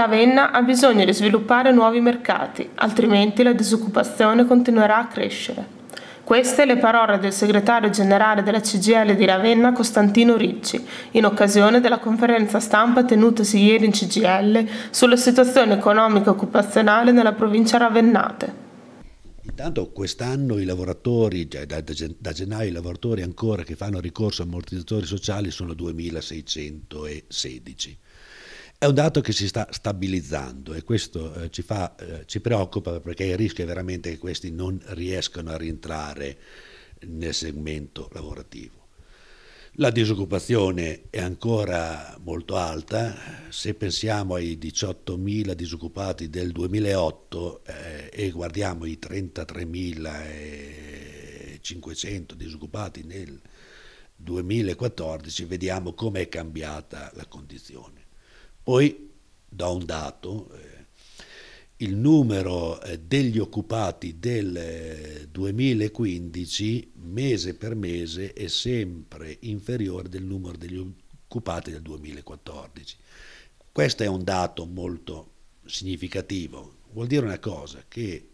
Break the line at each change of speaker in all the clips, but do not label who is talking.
Ravenna ha bisogno di sviluppare nuovi mercati, altrimenti la disoccupazione continuerà a crescere. Queste le parole del segretario generale della CGL di Ravenna Costantino Ricci, in occasione della conferenza stampa tenutasi ieri in CGL sulla situazione economica e occupazionale nella provincia ravennate.
Intanto quest'anno i lavoratori, da gennaio i lavoratori ancora che fanno ricorso a ammortizzatori sociali sono 2616 è un dato che si sta stabilizzando e questo eh, ci, fa, eh, ci, preoccupa perché il rischio è veramente che questi non riescano a rientrare nel segmento lavorativo. La disoccupazione è ancora molto alta, se pensiamo ai 18.000 disoccupati del 2008 eh, e guardiamo i 33.500 disoccupati nel 2014 vediamo com'è cambiata la condizione. Poi, do un dato, eh, il numero eh, degli occupati del 2015 eh, mese per mese è sempre inferiore del numero degli occupati del 2014. Questo è un dato molto significativo. Vuol dire una cosa, che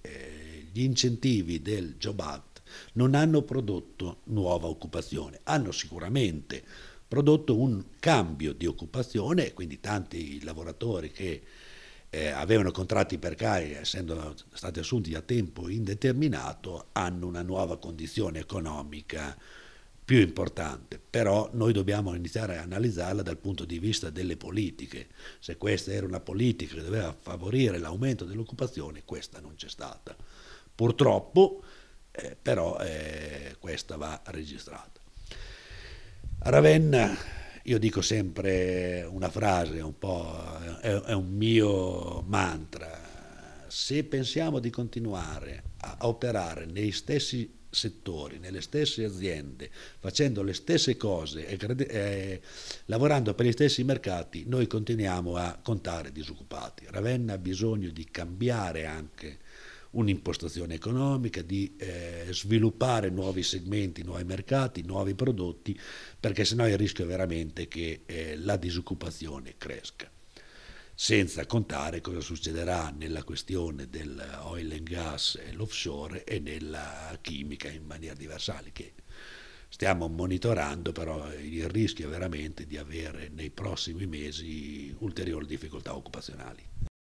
gli incentivi del Job Act non hanno prodotto nuova occupazione, hanno sicuramente prodotto un cambio di occupazione, quindi tanti lavoratori che eh, avevano contratti per CAI, essendo stati assunti a tempo indeterminato, hanno una nuova condizione economica più importante, però noi dobbiamo iniziare a analizzarla dal punto di vista delle politiche. Se questa era una politica che doveva favorire l'aumento dell'occupazione, questa non c'è stata. Purtroppo, eh, però, eh, questa va registrata. Ravenna io dico sempre una frase, un po', è, è un mio mantra. Se pensiamo di continuare a operare nei stessi settori, nelle stesse aziende, facendo le stesse cose e eh, lavorando per gli stessi mercati, noi continuiamo a contare disoccupati. Ravenna ha bisogno di cambiare anche un'impostazione economica, di eh, sviluppare nuovi segmenti, nuovi mercati, nuovi prodotti, perché sennò il rischio è veramente che eh, la disoccupazione cresca. Senza contare cosa succederà nella questione del oil and gas e l'offshore e nella chimica in maniera diversale, che stiamo monitorando, però il rischio è veramente di avere nei prossimi mesi ulteriori difficoltà occupazionali.